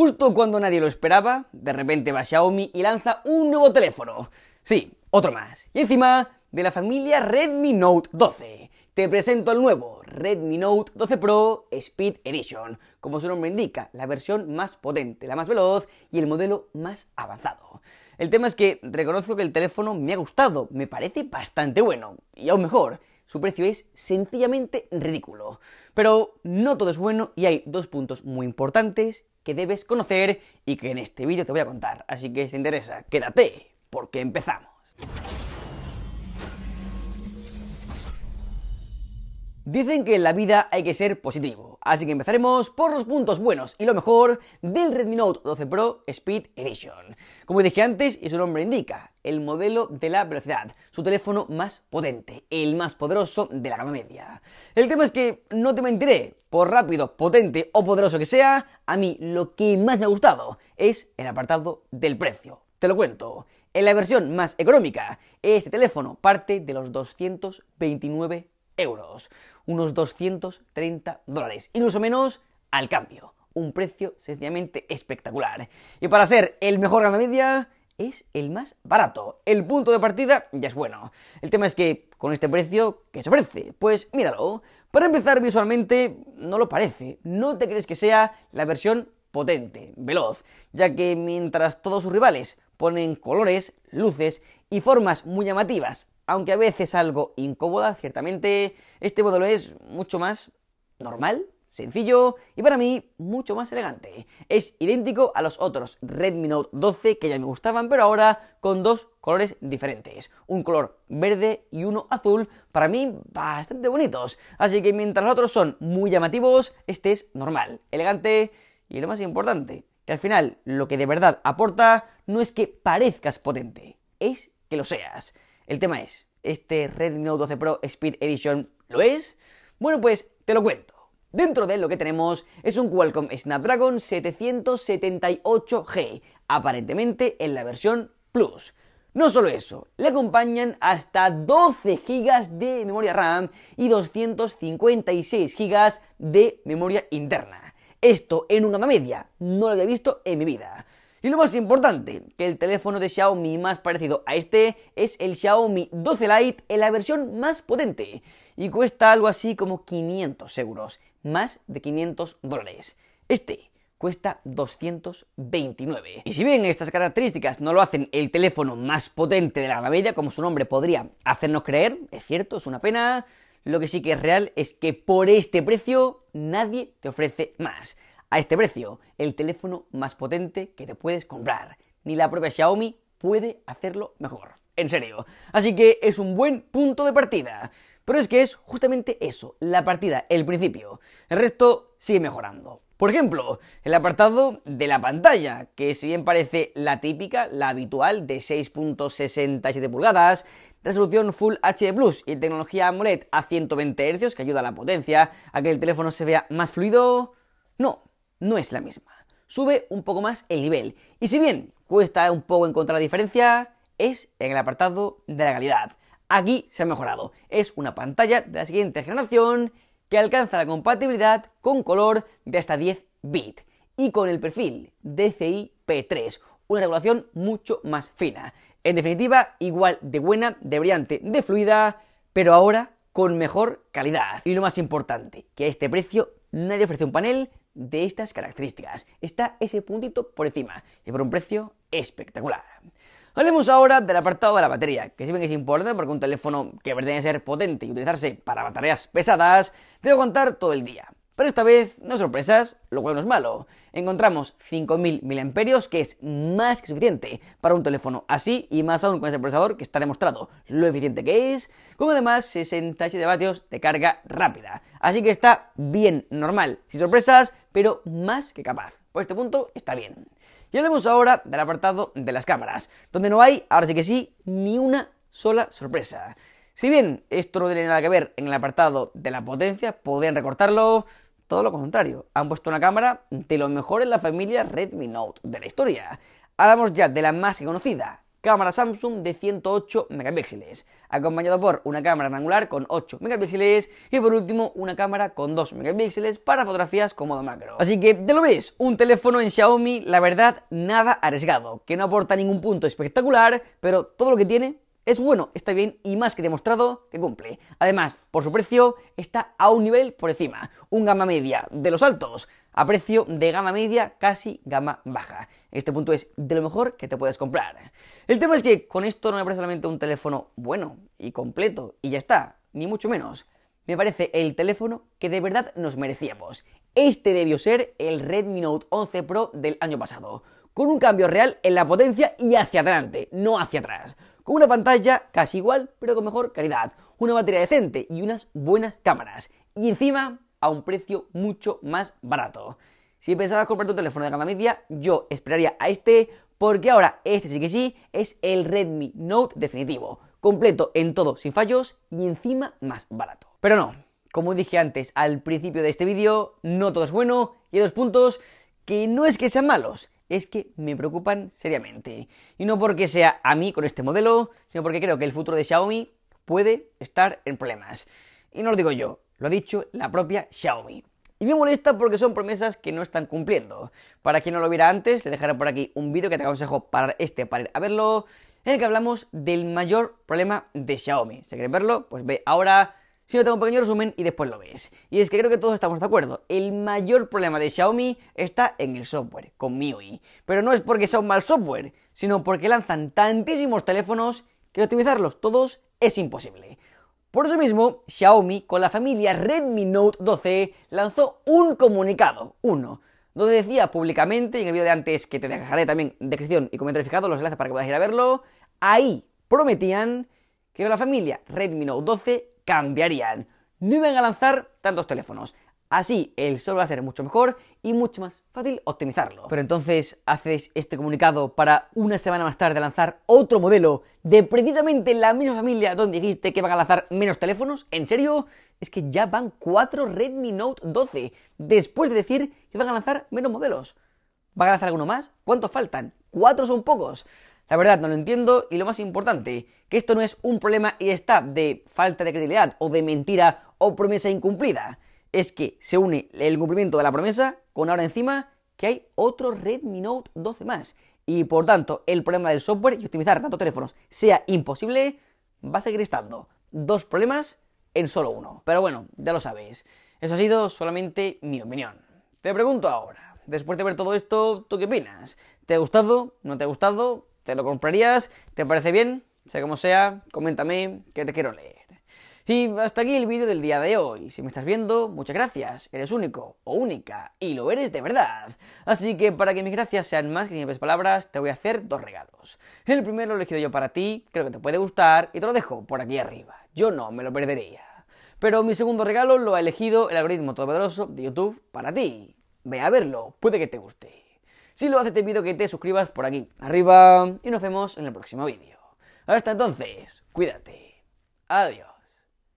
Justo cuando nadie lo esperaba, de repente va Xiaomi y lanza un nuevo teléfono. Sí, otro más. Y encima, de la familia Redmi Note 12. Te presento el nuevo Redmi Note 12 Pro Speed Edition. Como su nombre indica, la versión más potente, la más veloz y el modelo más avanzado. El tema es que reconozco que el teléfono me ha gustado, me parece bastante bueno. Y aún mejor, su precio es sencillamente ridículo. Pero no todo es bueno y hay dos puntos muy importantes que debes conocer y que en este vídeo te voy a contar. Así que si te interesa, quédate, porque empezamos. Dicen que en la vida hay que ser positivo, así que empezaremos por los puntos buenos y lo mejor del Redmi Note 12 Pro Speed Edition. Como dije antes, y su nombre indica, el modelo de la velocidad, su teléfono más potente, el más poderoso de la gama media. El tema es que, no te mentiré, por rápido, potente o poderoso que sea, a mí lo que más me ha gustado es el apartado del precio. Te lo cuento. En la versión más económica, este teléfono parte de los 229 euros, unos 230 dólares, incluso menos al cambio. Un precio sencillamente espectacular. Y para ser el mejor gama media, es el más barato. El punto de partida ya es bueno. El tema es que con este precio, ¿qué se ofrece? Pues míralo. Para empezar visualmente, no lo parece. No te crees que sea la versión potente, veloz, ya que mientras todos sus rivales ponen colores, luces y formas muy llamativas aunque a veces algo incómoda, ciertamente este modelo es mucho más normal, sencillo y para mí mucho más elegante. Es idéntico a los otros Redmi Note 12 que ya me gustaban, pero ahora con dos colores diferentes, un color verde y uno azul, para mí bastante bonitos. Así que mientras los otros son muy llamativos, este es normal, elegante y lo más importante, que al final lo que de verdad aporta no es que parezcas potente, es que lo seas. El tema es, ¿este Redmi Note 12 Pro Speed Edition lo es? Bueno, pues te lo cuento. Dentro de él lo que tenemos es un Qualcomm Snapdragon 778G, aparentemente en la versión Plus. No solo eso, le acompañan hasta 12 GB de memoria RAM y 256 GB de memoria interna. Esto en una media, no lo había visto en mi vida. Y lo más importante, que el teléfono de Xiaomi más parecido a este es el Xiaomi 12 Lite en la versión más potente y cuesta algo así como 500 euros, más de 500 dólares. Este cuesta 229. Y si bien estas características no lo hacen el teléfono más potente de la gama como su nombre podría hacernos creer, es cierto, es una pena, lo que sí que es real es que por este precio nadie te ofrece más a este precio, el teléfono más potente que te puedes comprar. Ni la propia Xiaomi puede hacerlo mejor. En serio. Así que es un buen punto de partida. Pero es que es justamente eso, la partida, el principio. El resto sigue mejorando. Por ejemplo, el apartado de la pantalla, que si bien parece la típica, la habitual, de 6.67 pulgadas, resolución Full HD Plus y tecnología AMOLED a 120 Hz, que ayuda a la potencia, a que el teléfono se vea más fluido. No, no es la misma. Sube un poco más el nivel. Y si bien cuesta un poco encontrar la diferencia, es en el apartado de la calidad. Aquí se ha mejorado. Es una pantalla de la siguiente generación que alcanza la compatibilidad con color de hasta 10 bits y con el perfil DCI-P3, una regulación mucho más fina. En definitiva, igual de buena, de brillante, de fluida, pero ahora con mejor calidad. Y lo más importante, que a este precio nadie ofrece un panel de estas características. Está ese puntito por encima y por un precio espectacular. Hablemos ahora del apartado de la batería, que si bien es importante porque un teléfono que pretende ser potente y utilizarse para tareas pesadas, debe aguantar todo el día. Pero esta vez no sorpresas, lo cual no es malo. Encontramos 5.000 mAh, que es más que suficiente para un teléfono así y más aún con ese procesador que está demostrado lo eficiente que es, como además 67 vatios de carga rápida. Así que está bien normal, sin sorpresas, pero más que capaz. Por este punto está bien. Y hablemos ahora del apartado de las cámaras, donde no hay, ahora sí que sí, ni una sola sorpresa. Si bien esto no tiene nada que ver en el apartado de la potencia, podrían recortarlo, todo lo contrario, han puesto una cámara de lo mejor en la familia Redmi Note de la historia. Hablamos ya de la más conocida, cámara Samsung de 108 megapíxeles, acompañado por una cámara angular con 8 megapíxeles y por último una cámara con 2 megapíxeles para fotografías con modo macro. Así que ¿de lo ves, un teléfono en Xiaomi, la verdad, nada arriesgado, que no aporta ningún punto espectacular, pero todo lo que tiene es bueno, está bien y más que demostrado que cumple. Además, por su precio, está a un nivel por encima, un gama media de los altos, a precio de gama media, casi gama baja. Este punto es de lo mejor que te puedes comprar. El tema es que con esto no me parece solamente un teléfono bueno y completo y ya está, ni mucho menos. Me parece el teléfono que de verdad nos merecíamos. Este debió ser el Redmi Note 11 Pro del año pasado, con un cambio real en la potencia y hacia adelante, no hacia atrás una pantalla casi igual, pero con mejor calidad, una batería decente y unas buenas cámaras. Y encima, a un precio mucho más barato. Si pensabas comprar tu teléfono de gama media, yo esperaría a este, porque ahora este sí que sí es el Redmi Note definitivo, completo en todo, sin fallos y encima más barato. Pero no, como dije antes al principio de este vídeo, no todo es bueno y hay dos puntos que no es que sean malos, es que me preocupan seriamente. Y no porque sea a mí con este modelo, sino porque creo que el futuro de Xiaomi puede estar en problemas. Y no lo digo yo, lo ha dicho la propia Xiaomi. Y me molesta porque son promesas que no están cumpliendo. Para quien no lo viera antes, le dejaré por aquí un vídeo que te aconsejo para este, para ir a verlo, en el que hablamos del mayor problema de Xiaomi. Si quieres verlo, pues ve ahora, si te hago un pequeño resumen y después lo ves. Y es que creo que todos estamos de acuerdo, el mayor problema de Xiaomi está en el software, con MIUI. Pero no es porque sea un mal software, sino porque lanzan tantísimos teléfonos que optimizarlos todos es imposible. Por eso mismo, Xiaomi con la familia Redmi Note 12 lanzó un comunicado, uno, donde decía públicamente, y en el vídeo de antes que te dejaré también en descripción y comentario fijado los enlaces para que puedas ir a verlo, ahí prometían que la familia Redmi Note 12 cambiarían. No iban a lanzar tantos teléfonos. Así el sol va a ser mucho mejor y mucho más fácil optimizarlo. Pero entonces haces este comunicado para una semana más tarde lanzar otro modelo de precisamente la misma familia donde dijiste que van a lanzar menos teléfonos. ¿En serio? Es que ya van cuatro Redmi Note 12 después de decir que van a lanzar menos modelos. ¿Van a lanzar alguno más? ¿Cuántos faltan? ¿Cuatro son pocos? La verdad no lo entiendo y lo más importante, que esto no es un problema y está de falta de credibilidad o de mentira o promesa incumplida. Es que se une el cumplimiento de la promesa con ahora encima que hay otro Redmi Note 12 más. Y por tanto, el problema del software y optimizar tantos teléfonos sea imposible, va a seguir estando. Dos problemas en solo uno. Pero bueno, ya lo sabéis. Eso ha sido solamente mi opinión. Te pregunto ahora, después de ver todo esto, ¿tú qué opinas? ¿Te ha gustado? ¿No te ha gustado? lo comprarías? ¿Te parece bien? Sea como sea, coméntame que te quiero leer. Y hasta aquí el vídeo del día de hoy. Si me estás viendo, muchas gracias. Eres único o única y lo eres de verdad. Así que para que mis gracias sean más que simples palabras, te voy a hacer dos regalos. El primero lo he elegido yo para ti, creo que te puede gustar y te lo dejo por aquí arriba. Yo no me lo perdería. Pero mi segundo regalo lo ha elegido el algoritmo todopoderoso de YouTube para ti. Ve a verlo, puede que te guste. Si lo haces, te pido que te suscribas por aquí arriba y nos vemos en el próximo vídeo. Hasta entonces, cuídate. Adiós.